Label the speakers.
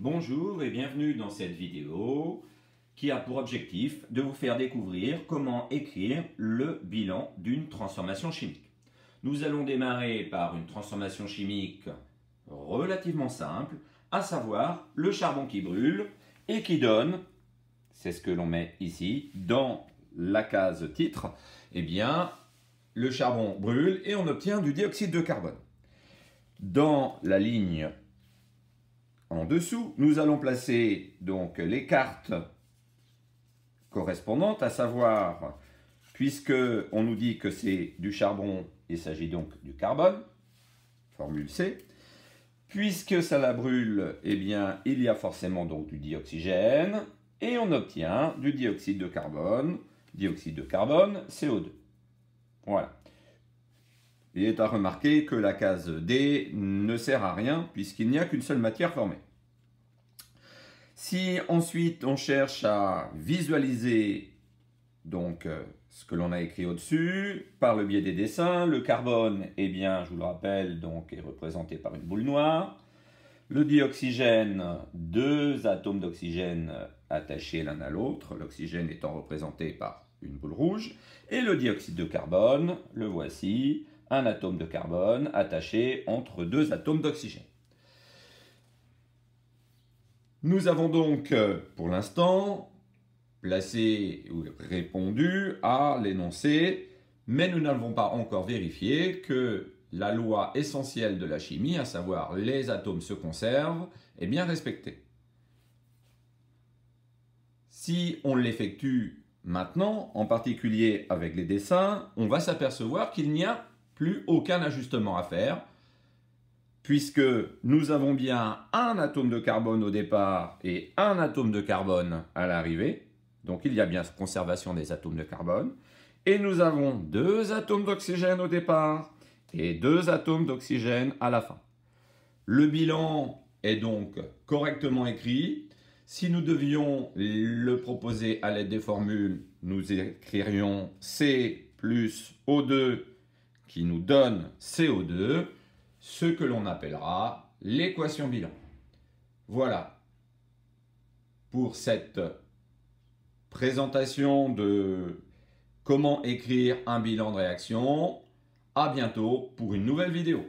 Speaker 1: Bonjour et bienvenue dans cette vidéo qui a pour objectif de vous faire découvrir comment écrire le bilan d'une transformation chimique. Nous allons démarrer par une transformation chimique relativement simple, à savoir le charbon qui brûle et qui donne, c'est ce que l'on met ici, dans la case titre, et eh bien, le charbon brûle et on obtient du dioxyde de carbone. Dans la ligne en dessous, nous allons placer donc les cartes correspondantes, à savoir, puisque on nous dit que c'est du charbon, il s'agit donc du carbone, formule C. Puisque ça la brûle, eh bien, il y a forcément donc du dioxygène, et on obtient du dioxyde de carbone, dioxyde de carbone, CO2. Voilà. Il est à remarquer que la case D ne sert à rien puisqu'il n'y a qu'une seule matière formée. Si ensuite on cherche à visualiser donc euh, ce que l'on a écrit au-dessus par le biais des dessins, le carbone, eh bien, je vous le rappelle, donc est représenté par une boule noire. Le dioxygène, deux atomes d'oxygène attachés l'un à l'autre, l'oxygène étant représenté par une boule rouge. Et le dioxyde de carbone, le voici, un atome de carbone attaché entre deux atomes d'oxygène. Nous avons donc, euh, pour l'instant, placé ou répondu à l'énoncé, mais nous n'avons pas encore vérifié que la loi essentielle de la chimie, à savoir les atomes se conservent, est bien respectée. Si on l'effectue maintenant, en particulier avec les dessins, on va s'apercevoir qu'il n'y a plus aucun ajustement à faire, puisque nous avons bien un atome de carbone au départ et un atome de carbone à l'arrivée, donc il y a bien conservation des atomes de carbone, et nous avons deux atomes d'oxygène au départ et deux atomes d'oxygène à la fin. Le bilan est donc correctement écrit. Si nous devions le proposer à l'aide des formules, nous écririons C plus O2 qui nous donne CO2, ce que l'on appellera l'équation bilan. Voilà pour cette présentation de comment écrire un bilan de réaction. A bientôt pour une nouvelle vidéo.